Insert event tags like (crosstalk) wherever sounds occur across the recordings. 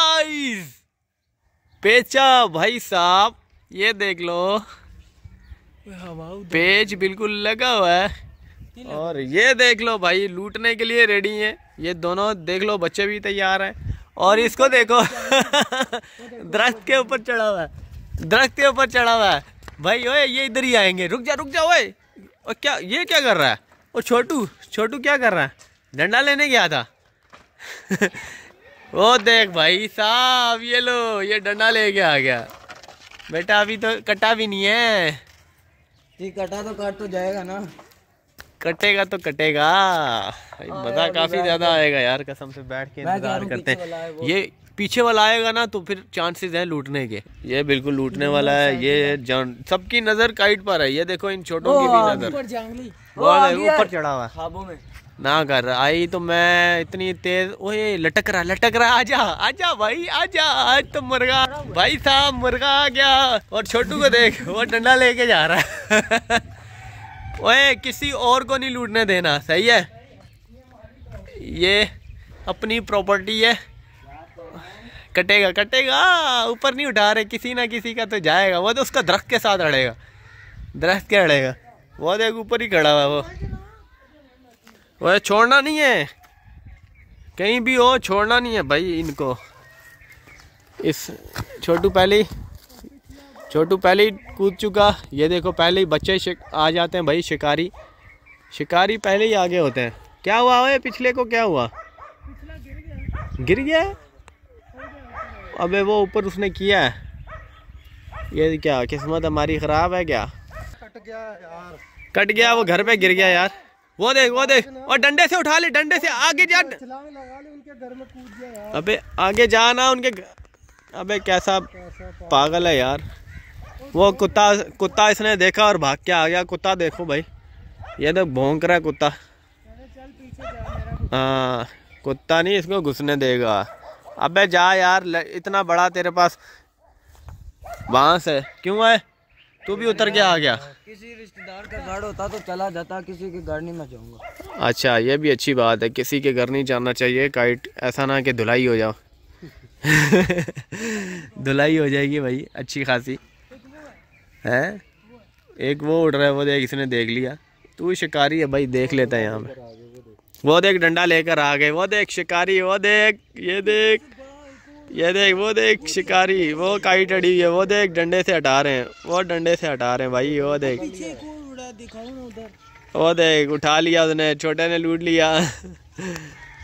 guys पेचा भाई साहब ये देख लो पेच बिल्कुल लगा हुआ है और ये देख लो भाई लूटने के लिए रेडी है ये दोनों देख लो बच्चे भी तैयार हैं और इसको देखो दरख्त के ऊपर चढ़ा हुआ है दरख्त के ऊपर चढ़ा हुआ है भाई ओए ये इधर ही आएंगे रुक जा रुक जा ओए और क्या ये क्या कर रहा है और छोटू छोटू क्या कर रहा है डंडा लेने गया था वो देख भाई साहब ये लो ये डंडा लेके आ गया बेटा अभी तो कटा भी नहीं है जी कटा तो काट तो जाएगा ना कटेगा तो कटेगा मजा काफी ज्यादा आएगा यार कसम से बैठ के इंतजार करते हैं ये पीछे वाला आएगा ना तो फिर चांसेस हैं लूटने के ये बिल्कुल लूटने वाला है ये जान सबकी नजर काइट पर है ये देखो इन छोटों की भी नजर ऊपर चढ़ा हुआ है ना कर आई तो मैं इतनी तेज ओए लटक रहा लटक रहा आजा आजा भाई आजा आज तो मुर्गा भाई साहब मुर्गा आ गया और छोटू को देख वो डंडा लेके जा रहा है ओए किसी और को नहीं लूटने देना सही है ये अपनी प्रॉपर्टी है कटेगा कटेगा ऊपर नहीं उठा रहे किसी ना किसी का तो जाएगा वो तो उसका दरख्त के साथ अड़ेगा दरख्त के अड़ेगा वो देख ऊपर ही खड़ा हुआ वो वह छोड़ना नहीं है कहीं भी हो छोड़ना नहीं है भाई इनको इस छोटू पहले छोटू पहले ही कूद चुका ये देखो पहले ही बच्चे आ जाते हैं भाई शिकारी शिकारी पहले ही आगे होते हैं क्या हुआ है पिछले को क्या हुआ गिर गया अबे वो ऊपर उसने किया है ये क्या किस्मत हमारी ख़राब है क्या कट गया यार कट गया वो घर पे गिर गया यार वो देख वो देख और डंडे से उठा ले डंडे से आगे जा अबे आगे जाना उनके अबे कैसा पागल है यार वो कुत्ता कुत्ता इसने देखा और भाग के आ गया कुत्ता देखो भाई ये तो भोंक रहा है कुत्ता हाँ कुत्ता नहीं इसको घुसने देगा अबे जा यार इतना बड़ा तेरे पास बांस है क्यों है तू भी उतर के आ गया किसी रिश्तेदार का घर होता तो चला जाता किसी के घर नहीं मैं जाऊँगा अच्छा ये भी अच्छी बात है किसी के घर नहीं जाना चाहिए काइट ऐसा ना कि धुलाई हो जाओ (laughs) धुलाई हो जाएगी भाई अच्छी खासी है एक वो उड़ रहा है वो देख इसने देख लिया तू शिकारी है भाई देख लेता है यहाँ पे वो देख डंडा लेकर आ गए वो देख शिकारी वो देख ये देख ये देख वो देख शिकारी वो काई टड़ी हुई है वो देख डंडे से हटा रहे हैं वो डंडे से हटा रहे हैं भाई वो देख वो देख उठा लिया उसने छोटे ने लूट लिया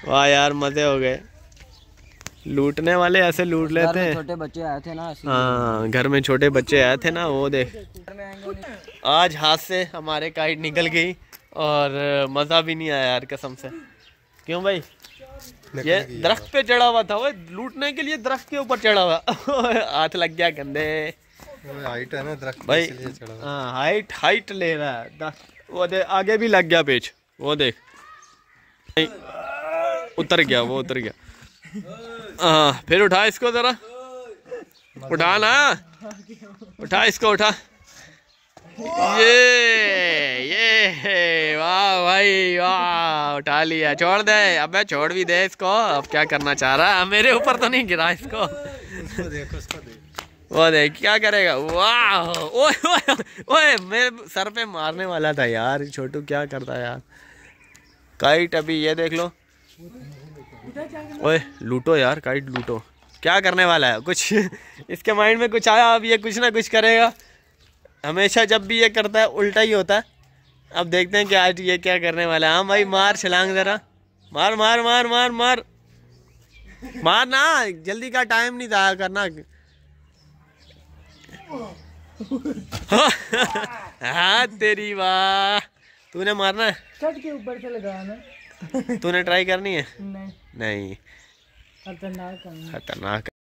वाह यार मजे हो गए लूटने वाले ऐसे लूट लेते हैं छोटे बच्चे आए थे ना हाँ घर में छोटे बच्चे आए थे ना वो देख आज हाथ से हमारे काइट निकल गई और मज़ा भी नहीं आया यार कसम से क्यों भाई ये दरख्त पे चढ़ा हुआ था वो लूटने के लिए दरख्त के ऊपर चढ़ा हुआ (laughs) हाथ लग गया गंदे हाइट है ना दरख्त भाई हाँ हाइट हाइट ले रहा है वो देख आगे भी लग गया पेच वो देख उतर गया वो उतर गया हाँ फिर उठा इसको जरा उठा ना उठा इसको उठा ये ये वाह भाई वाह उठा लिया छोड़ दे अब मैं छोड़ भी दे इसको अब क्या करना चाह रहा है मेरे ऊपर तो नहीं गिरा इसको इसको वो देख क्या करेगा वाह ओए ओए ओए मेरे सर पे मारने वाला था यार छोटू क्या करता यार काइट अभी ये देख लो ओए लूटो यार काइट लूटो क्या करने वाला है कुछ (laughs) इसके माइंड में कुछ आया अब ये कुछ ना कुछ करेगा हमेशा जब भी ये करता है उल्टा ही होता है अब देखते हैं कि आज ये क्या करने वाला है हाँ भाई मार छलांग ज़रा मार मार मार मार मार मार ना जल्दी का टाइम नहीं था करना हाँ तेरी वाह तूने मारना है के ऊपर से लगाना तूने ट्राई करनी है नहीं नहीं खतरनाक खतरनाक